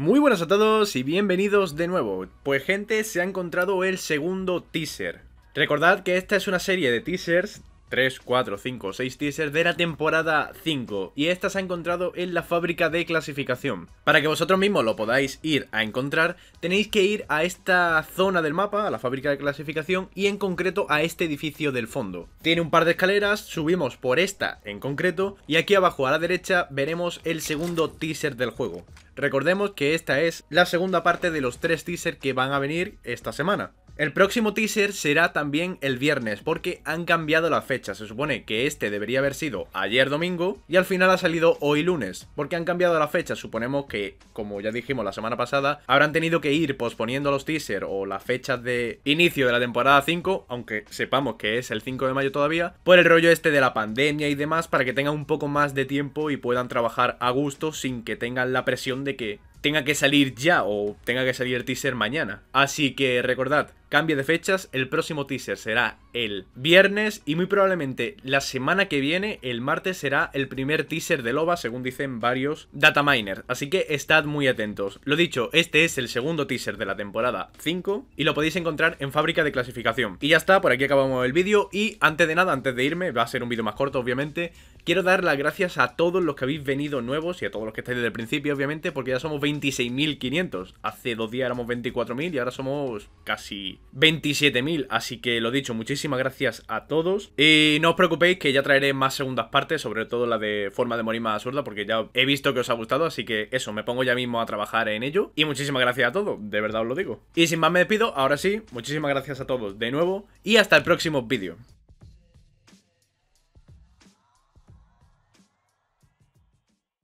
Muy buenas a todos y bienvenidos de nuevo. Pues gente, se ha encontrado el segundo teaser. Recordad que esta es una serie de teasers 3, 4, 5, 6 teasers de la temporada 5 y esta se ha encontrado en la fábrica de clasificación. Para que vosotros mismos lo podáis ir a encontrar, tenéis que ir a esta zona del mapa, a la fábrica de clasificación y en concreto a este edificio del fondo. Tiene un par de escaleras, subimos por esta en concreto y aquí abajo a la derecha veremos el segundo teaser del juego. Recordemos que esta es la segunda parte de los tres teasers que van a venir esta semana. El próximo teaser será también el viernes porque han cambiado la fecha. Se supone que este debería haber sido ayer domingo y al final ha salido hoy lunes porque han cambiado la fecha. Suponemos que, como ya dijimos la semana pasada, habrán tenido que ir posponiendo los teasers o las fechas de inicio de la temporada 5, aunque sepamos que es el 5 de mayo todavía, por el rollo este de la pandemia y demás para que tengan un poco más de tiempo y puedan trabajar a gusto sin que tengan la presión de que tenga que salir ya o tenga que salir el teaser mañana. Así que recordad, Cambio de fechas, el próximo teaser será el viernes y muy probablemente la semana que viene, el martes, será el primer teaser de Loba, según dicen varios dataminers. Así que estad muy atentos. Lo dicho, este es el segundo teaser de la temporada 5 y lo podéis encontrar en fábrica de clasificación. Y ya está, por aquí acabamos el vídeo y antes de nada, antes de irme, va a ser un vídeo más corto obviamente, Quiero dar las gracias a todos los que habéis venido nuevos y a todos los que estáis desde el principio, obviamente, porque ya somos 26.500. Hace dos días éramos 24.000 y ahora somos casi 27.000. Así que lo dicho, muchísimas gracias a todos. Y no os preocupéis que ya traeré más segundas partes, sobre todo la de forma de morir más absurda, porque ya he visto que os ha gustado. Así que eso, me pongo ya mismo a trabajar en ello. Y muchísimas gracias a todos, de verdad os lo digo. Y sin más me despido, ahora sí, muchísimas gracias a todos de nuevo y hasta el próximo vídeo.